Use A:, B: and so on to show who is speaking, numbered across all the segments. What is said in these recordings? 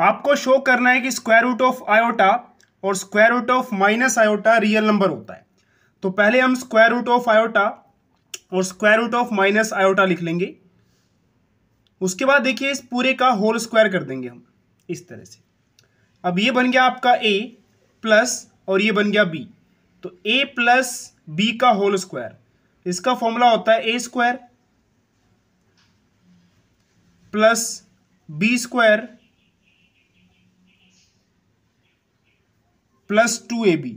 A: आपको शो करना है कि स्क्वायर रूट ऑफ आयोटा और square root of minus iota real number होता है तो पहले हम स्क्वायर रूट ऑफ आयोटा और square root of minus iota लिख लेंगे उसके बाद देखिए इस पूरे का होल स्क्वायर कर देंगे हम इस तरह से अब ये बन गया आपका ए प्लस और ये बन गया बी तो ए प्लस बी का होल स्क्वायर इसका फॉर्मूला होता है A square plus B square plus two A B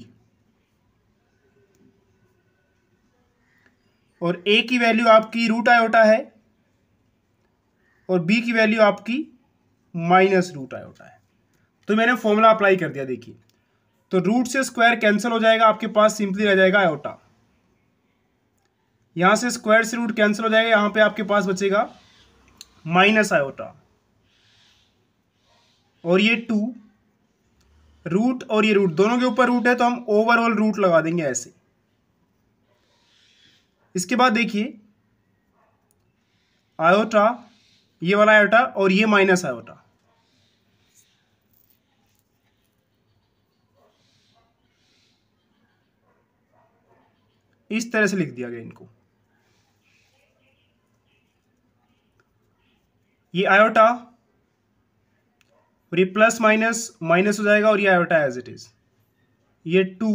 A: और ए की वैल्यू आपकी रूट आयोटा है और बी की वैल्यू आपकी माइनस रूट आयोटा है तो मैंने फॉर्मूला अप्लाई कर दिया देखिए तो रूट से स्क्वायर कैंसिल हो जाएगा आपके पास सिंपली रह जाएगा आयोटा यहां से स्क्वायर से रूट कैंसिल हो जाएगा यहां पे आपके पास बचेगा माइनस आयोटा और ये टू रूट और ये रूट दोनों के ऊपर रूट है तो हम ओवरऑल रूट लगा देंगे ऐसे इसके बाद देखिए आयोटा ये वाला आयोटा और ये माइनस आयोटा इस तरह से लिख दिया गया इनको ये आयोटा और ये प्लस माइनस माइनस हो जाएगा और ये आयोटा एज इट इज ये टू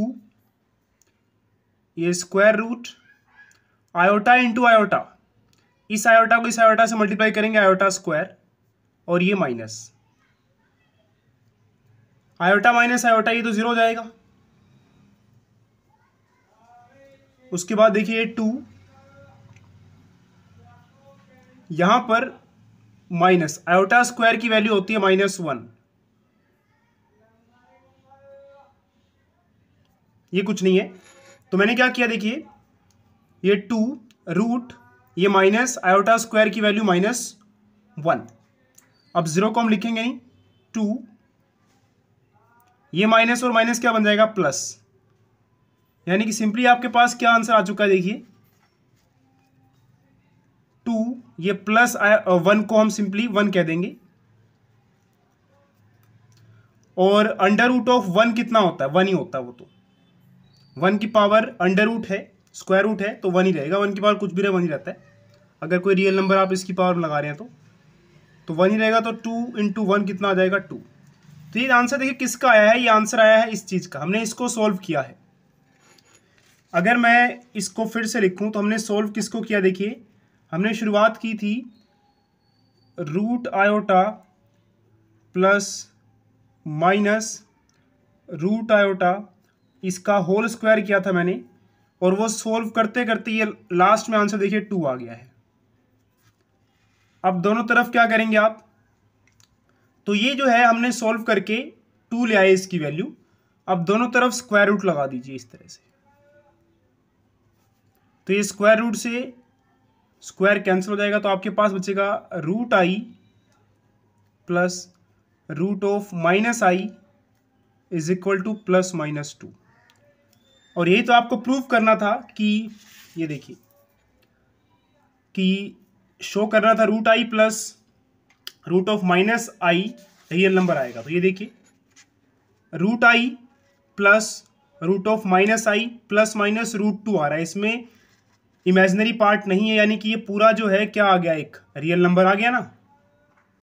A: ये square root iota into iota इस आयोटा को इस आयोटा से मल्टीप्लाई करेंगे आयोटा स्क्वायर और ये माइनस आयोटा माइनस आयोटा ये तो जीरो हो जाएगा उसके बाद देखिए टू यहां पर माइनस आयोटा स्क्वायर की वैल्यू होती है माइनस वन ये कुछ नहीं है तो मैंने क्या किया देखिए ये टू रूट ये माइनस आयोटा स्क्वायर की वैल्यू माइनस वन अब जीरो को हम लिखेंगे नहीं टू ये माइनस और माइनस क्या बन जाएगा प्लस यानी कि सिंपली आपके पास क्या आंसर आ चुका है देखिए ये प्लस वन को हम सिंपली वन कह देंगे और अंडर रूट ऑफ वन कितना होता है वन ही होता है वो तो वन की पावर अंडर रूट है स्क्वायर रूट है तो वन ही रहेगा वन की पावर कुछ भी रहे वन ही रहता है अगर कोई रियल नंबर आप इसकी पावर लगा रहे हैं तो तो वन ही रहेगा तो टू इंटू वन कितना आ जाएगा टू तो ये आंसर देखिए किसका आया है ये आंसर आया है इस चीज़ का हमने इसको सॉल्व किया है अगर मैं इसको फिर से लिखूं तो हमने सॉल्व किसको किया देखिए हमने शुरुआत की थी root iota plus minus root iota इसका होल स्क्वायर किया था मैंने और वो सोल्व करते करते ये लास्ट में आंसर देखिए टू आ गया है अब दोनों तरफ क्या करेंगे आप तो ये जो है हमने सॉल्व करके टू ले आए इसकी वैल्यू अब दोनों तरफ स्क्वायर रूट लगा दीजिए इस तरह से तो ये स्क्वायर रूट से स्क्वायर कैंसिल हो जाएगा तो आपके पास बचेगा root I plus root of minus I is equal to plus minus two और यही तो आपको प्रूव करना था कि ये देखिए कि शो करना था root I plus root of minus I real number आएगा तो ये देखिए root I plus root of minus I plus minus root two आ रहा है इसमें इमेजनरी पार्ट नहीं है यानी कि ये पूरा जो है क्या आ गया एक रियल नंबर आ गया ना